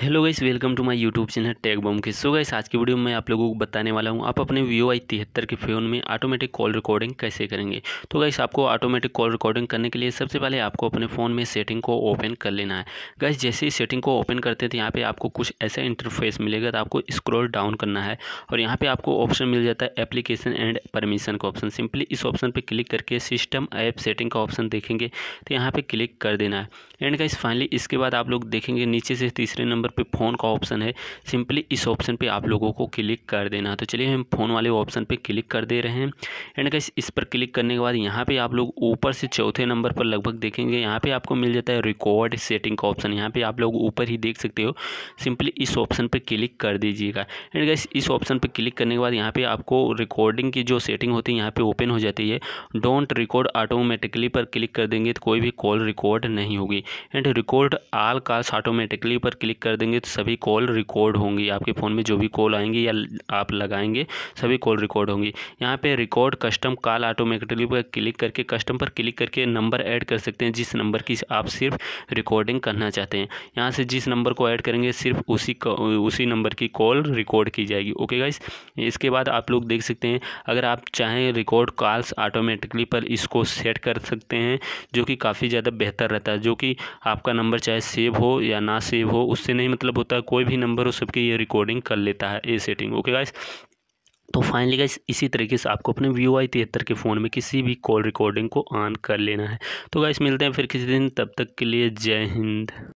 hello guys welcome to my YouTube channel tag bomb के सो guys आज की वीडियो में मैं आप लोगों को बताने वाला हूं आप अपने वीओ आई तिहत्तर के फ़ोन में ऑटोमेटिक कॉल रिकॉर्डिंग कैसे करेंगे तो गाइस आपको ऑटोमेटिक कॉल रिकॉर्डिंग करने के लिए सबसे पहले आपको अपने फ़ोन में सेटिंग को ओपन कर लेना है गाइस जैसे ही सेटिंग को ओपन करते हैं तो यहाँ पर आपको कुछ ऐसा इंटरफेस मिलेगा तो आपको स्क्रोल डाउन करना है और यहाँ पर आपको ऑप्शन मिल जाता है एप्लीकेशन एंड परमिशन का ऑप्शन सिंपली इस ऑप्शन पर क्लिक करके सिस्टम ऐप सेटिंग का ऑप्शन देखेंगे तो यहाँ पर क्लिक कर देना है एंड गाइस फाइनली इसके बाद आप लोग देखेंगे नीचे से तीसरे नंबर नंबर पे फ़ोन का ऑप्शन है सिंपली इस ऑप्शन पे आप लोगों को क्लिक कर देना है तो चलिए हम फ़ोन वाले ऑप्शन पे क्लिक कर दे रहे हैं एंड कैसे इस पर क्लिक करने के बाद यहाँ पे आप लोग ऊपर से चौथे नंबर पर लगभग देखेंगे यहाँ पे आपको मिल जाता है रिकॉर्ड सेटिंग का ऑप्शन यहाँ पर आप लोग ऊपर ही देख सकते हो सिंपली इस ऑप्शन पर क्लिक कर दीजिएगा एंड कैसे इस ऑप्शन पर क्लिक करने के बाद यहाँ पर आपको रिकॉर्डिंग की जो सेटिंग होती है यहाँ पर ओपन हो जाती है डोंट रिकॉर्ड ऑटोमेटिकली पर क्लिक कर देंगे तो कोई भी कॉल रिकॉर्ड नहीं होगी and record all calls automatically पर क्लिक कर देंगे तो सभी कॉल रिकॉर्ड होंगी आपके फ़ोन में जो भी कॉल आएंगी या आप लगाएंगे सभी कॉल रिकॉर्ड होंगी यहाँ पे रिकॉर्ड कस्टम कॉल ऑटोमेटिकली पर क्लिक करके कस्टम पर क्लिक करके नंबर ऐड कर सकते हैं जिस नंबर की आप सिर्फ रिकॉर्डिंग करना चाहते हैं यहाँ से जिस नंबर को ऐड करेंगे सिर्फ उसी उसी नंबर की कॉल रिकॉर्ड की जाएगी ओके गाइस इसके बाद आप लोग देख सकते हैं अगर आप चाहें रिकॉर्ड कॉल्स ऑटोमेटिकली पर इसको सेट कर सकते हैं जो कि काफ़ी ज़्यादा बेहतर रहता है जो कि आपका नंबर चाहे सेव हो या ना सेव हो उससे नहीं नहीं मतलब होता है कोई भी नंबर हो सबकी ये रिकॉर्डिंग कर लेता है ए सेटिंग ओके गाइस तो फाइनली गाइस इसी तरीके से आपको अपने व्यू आई तिहत्तर के फ़ोन में किसी भी कॉल रिकॉर्डिंग को ऑन कर लेना है तो गाइस मिलते हैं फिर किसी दिन तब तक के लिए जय हिंद